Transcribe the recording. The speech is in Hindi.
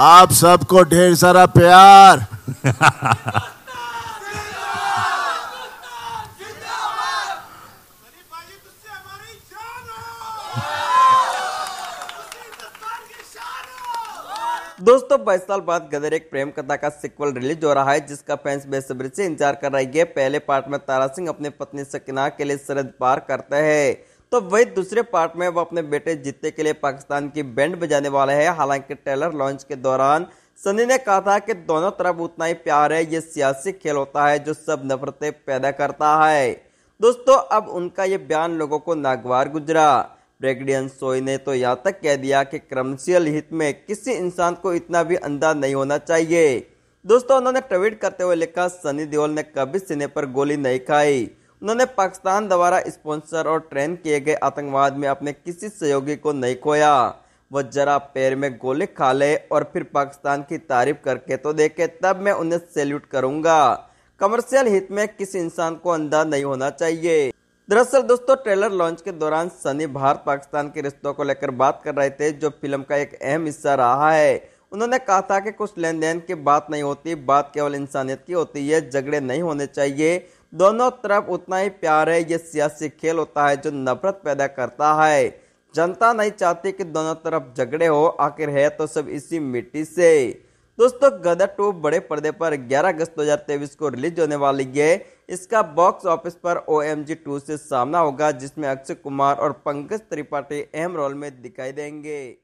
आप सबको ढेर सारा प्यार दोस्तों बाईस साल बाद गदर एक प्रेम कथा का सिक्वल रिलीज हो रहा है जिसका फैंस बेसब्री से इंतजार कर रही है पहले पार्ट में तारा सिंह अपने पत्नी सकिना के लिए शरद पार करते हैं तो वही दूसरे पार्ट में वो अपने बेटे जीतने के लिए पाकिस्तान की बैंड बजाने वाले हैं हालांकि ट्रेलर लॉन्च के दौरान सनी ने कहा था कि दोनों तरफ उतना ही प्यार है ये सियासी खेल होता है जो सब नफरतें पैदा करता है दोस्तों अब उनका ये बयान लोगों को नागवार गुजरा ब्रेगडियन सोई ने तो यहाँ तक कह दिया कि क्रमशियल हित में किसी इंसान को इतना भी अंधा नहीं होना चाहिए दोस्तों उन्होंने ट्वीट करते हुए लिखा सनी देओल ने कभी सिने पर गोली नहीं खाई उन्होंने पाकिस्तान द्वारा स्पॉन्सर और ट्रेन किए गए आतंकवाद में अपने किसी सहयोगी को नहीं खोया वह जरा पैर में गोले खा ले और फिर पाकिस्तान की तारीफ करके तो देखे तब मैं उन्हें सैल्यूट करूंगा कमर्शियल हित में किसी इंसान को अंधा नहीं होना चाहिए दरअसल दोस्तों ट्रेलर लॉन्च के दौरान सनी भारत पाकिस्तान के रिश्तों को लेकर बात कर रहे थे जो फिल्म का एक अहम हिस्सा रहा है उन्होंने कहा था कि कुछ लेन देन की बात नहीं होती बात केवल इंसानियत की होती है झगड़े नहीं होने चाहिए दोनों तरफ उतना ही प्यार है ये सियासी खेल होता है जो नफरत पैदा करता है जनता नहीं चाहती कि दोनों तरफ झगड़े हो आखिर है तो सब इसी मिट्टी से दोस्तों गदर टू बड़े पर्दे पर 11 अगस्त 2023 को रिलीज होने वाली है इसका बॉक्स ऑफिस पर ओ एम जी टू से सामना होगा जिसमें अक्षय कुमार और पंकज त्रिपाठी अहम रोल में दिखाई देंगे